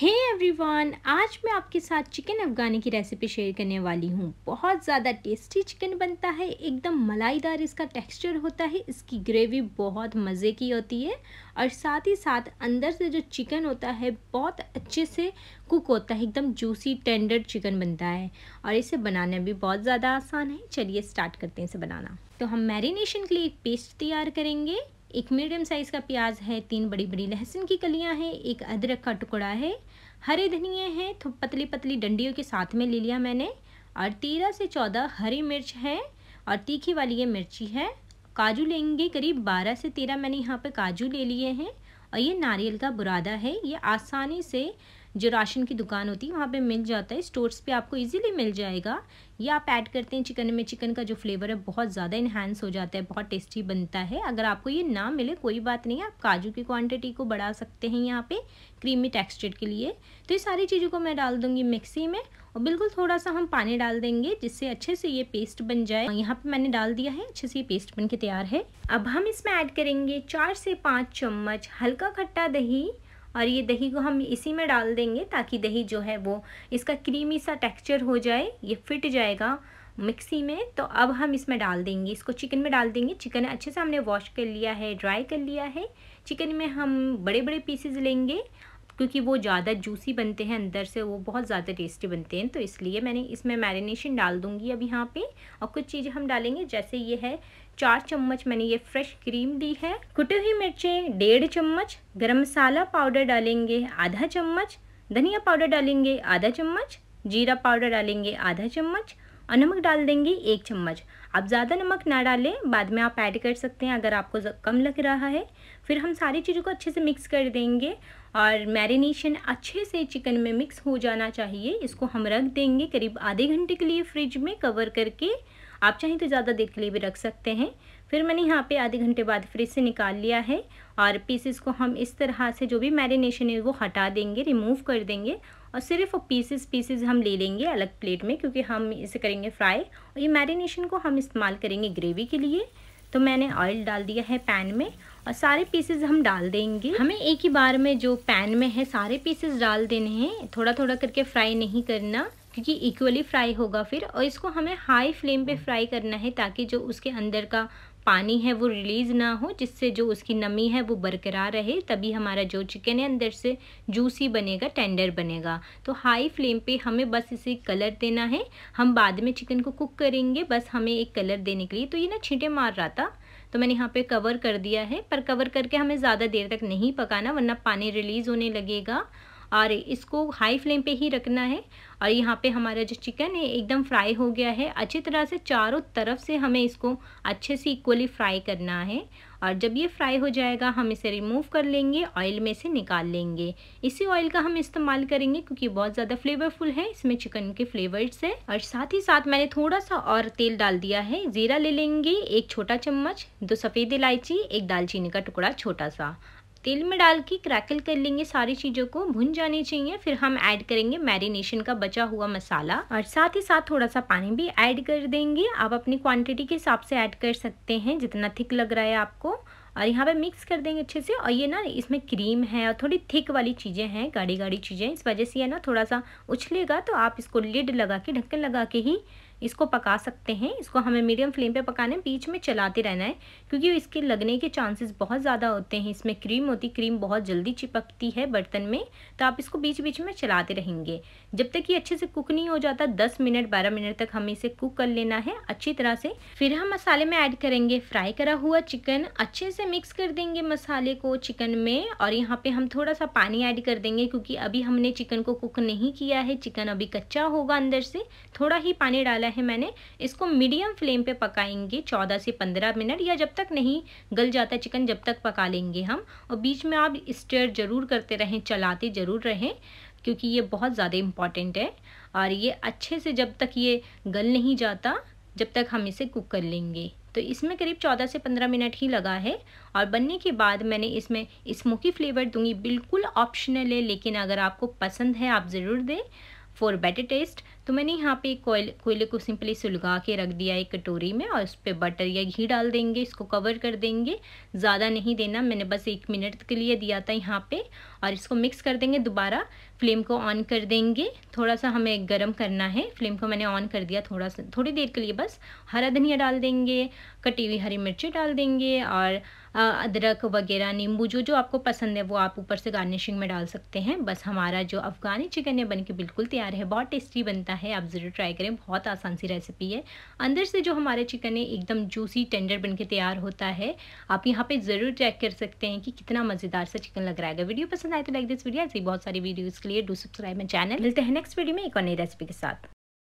हे hey everyone आज मैं आपके साथ चिकन अफगानी की रेसिपी शेयर करने वाली हूँ बहुत ज़्यादा टेस्टी चिकन बनता है एकदम मलाईदार इसका टेक्सचर होता है इसकी ग्रेवी बहुत मज़े की होती है और साथ ही साथ अंदर से जो चिकन होता है बहुत अच्छे से कुक होता है एकदम जूसी टेंडर चिकन बनता है और इसे बनाना भी बहुत ज़्यादा आसान है चलिए स्टार्ट करते हैं इसे बनाना तो हम मैरिनेशन के लिए एक पेस्ट तैयार करेंगे एक मीडियम साइज़ का प्याज है तीन बड़ी बड़ी लहसुन की कलियां हैं एक अदरक का टुकड़ा है हरे धनिए हैं तो पतली पतली डंडियों के साथ में ले लिया मैंने और तेरह से चौदह हरी मिर्च हैं और तीखी वाली ये मिर्ची है काजू लेंगे करीब बारह से तेरह मैंने यहाँ पर काजू ले लिए हैं और ये नारियल का बुरादा है ये आसानी से जो राशन की दुकान होती है वहाँ पे मिल जाता है स्टोर्स पे आपको इजीली मिल जाएगा या आप ऐड करते हैं चिकन में चिकन का जो फ्लेवर है बहुत ज़्यादा इन्हांस हो जाता है बहुत टेस्टी बनता है अगर आपको ये ना मिले कोई बात नहीं आप काजू की क्वांटिटी को बढ़ा सकते हैं यहाँ पे क्रीमी टेक्सचर के लिए तो ये सारी चीज़ों को मैं डाल दूँगी मिक्सी में और बिल्कुल थोड़ा सा हम पानी डाल देंगे जिससे अच्छे से ये पेस्ट बन जाए यहाँ पर मैंने डाल दिया है अच्छे से ये पेस्ट बन के तैयार है अब हम इसमें ऐड करेंगे चार से पाँच चम्मच हल्का खट्टा दही और ये दही को हम इसी में डाल देंगे ताकि दही जो है वो इसका क्रीमी सा टेक्सचर हो जाए ये फिट जाएगा मिक्सी में तो अब हम इसमें डाल देंगे इसको चिकन में डाल देंगे चिकन अच्छे से हमने वॉश कर लिया है ड्राई कर लिया है चिकन में हम बड़े बड़े पीसेज लेंगे क्योंकि वो ज़्यादा जूसी बनते हैं अंदर से वो बहुत ज़्यादा टेस्टी बनते हैं तो इसलिए मैंने इसमें मैरिनेशन डाल दूँगी अब यहाँ पर और कुछ चीज़ें हम डालेंगे जैसे ये है चार चम्मच मैंने ये फ्रेश क्रीम ली है कुटी हुई मिर्चें डेढ़ चम्मच गर्म मसाला पाउडर डालेंगे आधा चम्मच धनिया पाउडर डालेंगे आधा चम्मच जीरा पाउडर डालेंगे आधा चम्मच और नमक डाल देंगे एक चम्मच आप ज़्यादा नमक ना डालें बाद में आप ऐड कर सकते हैं अगर आपको कम लग रहा है फिर हम सारी चीज़ों को अच्छे से मिक्स कर देंगे और मैरिनेशन अच्छे से चिकन में मिक्स हो जाना चाहिए इसको हम रख देंगे करीब आधे घंटे के लिए फ्रिज में कवर करके आप चाहें तो ज़्यादा देर के लिए भी रख सकते हैं फिर मैंने यहाँ पे आधे घंटे बाद फ्रिज से निकाल लिया है और पीसेस को हम इस तरह से जो भी मैरिनेशन है वो हटा देंगे रिमूव कर देंगे और सिर्फ पीसेस पीसेस हम ले लेंगे अलग प्लेट में क्योंकि हम इसे करेंगे फ्राई और ये मैरिनेशन को हम इस्तेमाल करेंगे ग्रेवी के लिए तो मैंने ऑयल डाल दिया है पैन में और सारे पीसेस हम डाल देंगे हमें एक ही बार में जो पैन में है सारे पीसेस डाल देने हैं थोड़ा थोड़ा करके फ्राई नहीं करना क्योंकि इक्वली फ्राई होगा फिर और इसको हमें हाई फ्लेम पे फ्राई हाँ। करना है ताकि जो उसके अंदर का पानी है वो रिलीज़ ना हो जिससे जो उसकी नमी है वो बरकरार रहे तभी हमारा जो चिकन है अंदर से जूसी बनेगा टेंडर बनेगा तो हाई फ्लेम पे हमें बस इसे कलर देना है हम बाद में चिकन को कुक करेंगे बस हमें एक कलर देने के लिए तो ये ना छींटे मार रहा था तो मैंने यहाँ पे कवर कर दिया है पर कवर करके हमें ज़्यादा देर तक नहीं पकाना वरना पानी रिलीज़ होने लगेगा और इसको हाई फ्लेम पे ही रखना है और यहाँ पे हमारा जो चिकन है एकदम फ्राई हो गया है अच्छी तरह से चारों तरफ से हमें इसको अच्छे से इक्वली फ्राई करना है और जब ये फ्राई हो जाएगा हम इसे रिमूव कर लेंगे ऑयल में से निकाल लेंगे इसी ऑयल का हम इस्तेमाल करेंगे क्योंकि बहुत ज़्यादा फ्लेवरफुल है इसमें चिकन के फ्लेवर्स है और साथ ही साथ मैंने थोड़ा सा और तेल डाल दिया है ज़ीरा ले लेंगे एक छोटा चम्मच दो सफ़ेद इलायची एक दालचीनी का टुकड़ा छोटा सा तेल में डाल के क्रैकल कर लेंगे सारी चीज़ों को भुन जानी चाहिए फिर हम ऐड करेंगे मैरिनेशन का बचा हुआ मसाला और साथ ही साथ थोड़ा सा पानी भी ऐड कर देंगे आप अपनी क्वांटिटी के हिसाब से ऐड कर सकते हैं जितना थिक लग रहा है आपको और यहाँ पे मिक्स कर देंगे अच्छे से और ये ना इसमें क्रीम है और थोड़ी थिक वाली चीज़ें हैं गाढ़ी गाढ़ी चीज़ें इस वजह से ये ना थोड़ा सा उछलेगा तो आप इसको लिड लगा के ढक्कन लगा के ही इसको पका सकते हैं इसको हमें मीडियम फ्लेम पे पकाने बीच में चलाते रहना है क्योंकि इसके लगने के चांसेस बहुत ज़्यादा होते हैं इसमें क्रीम होती क्रीम बहुत जल्दी चिपकती है बर्तन में तो आप इसको बीच बीच में चलाते रहेंगे जब तक ये अच्छे से कुक नहीं हो जाता दस मिनट बारह मिनट तक हमें इसे कुक कर लेना है अच्छी तरह से फिर हम मसाले में ऐड करेंगे फ्राई करा हुआ चिकन अच्छे से मिक्स कर देंगे मसाले को चिकन में और यहाँ पे हम थोड़ा सा पानी ऐड कर देंगे क्योंकि अभी हमने चिकन को कुक नहीं किया है चिकन अभी कच्चा होगा अंदर से थोड़ा ही पानी डाला लिया है मैंने इसको मीडियम फ्लेम पे पकाएंगे 14 से 15 मिनट या जब तक नहीं गल जाता चिकन जब तक पका लेंगे हम और बीच में आप स्टेयर ज़रूर करते रहें चलाते ज़रूर रहें क्योंकि ये बहुत ज़्यादा इम्पॉर्टेंट है और ये अच्छे से जब तक ये गल नहीं जाता जब तक हम इसे कुक कर लेंगे तो इसमें करीब 14 से 15 मिनट ही लगा है और बनने के बाद मैंने इसमें स्मोकी फ्लेवर दूंगी बिल्कुल ऑप्शनल है लेकिन अगर आपको पसंद है आप ज़रूर दें फॉर बेटर टेस्ट तो मैंने यहाँ पे कोयल कोयले को सिंपली सुलगा के रख दिया एक कटोरी में और उस पर बटर या घी डाल देंगे इसको कवर कर देंगे ज़्यादा नहीं देना मैंने बस एक मिनट के लिए दिया था यहाँ पे और इसको मिक्स कर देंगे दोबारा फ्लेम को ऑन कर देंगे थोड़ा सा हमें गर्म करना है फ्लेम को मैंने ऑन कर दिया थोड़ा सा थोड़ी देर के लिए बस हरा धनिया डाल देंगे कटी हुई हरी मिर्ची डाल देंगे और अदरक वगैरह नींबू जो जो आपको पसंद है वो आप ऊपर से गार्निशिंग में डाल सकते हैं बस हमारा जो अफ़गानी चिकन है बन के बिल्कुल तैयार है बहुत टेस्टी बनता है है आप ज़रूर ट्राई करें बहुत आसान सी रेसिपी है अंदर से जो हमारे चिकन है एकदम जूसी टेंडर बनके तैयार होता है आप यहाँ पे ज़रूर चेक कर सकते हैं कि कितना मज़ेदार सा चिकन लग रहा है वीडियो पसंद आए तो लाइक दिस वीडियो ऐसी बहुत सारी वीडियोज़ के लिए डू सब्सक्राइब माई चैनल मिलते हैं नेक्स्ट वीडियो में एक और नई रेसिपी के साथ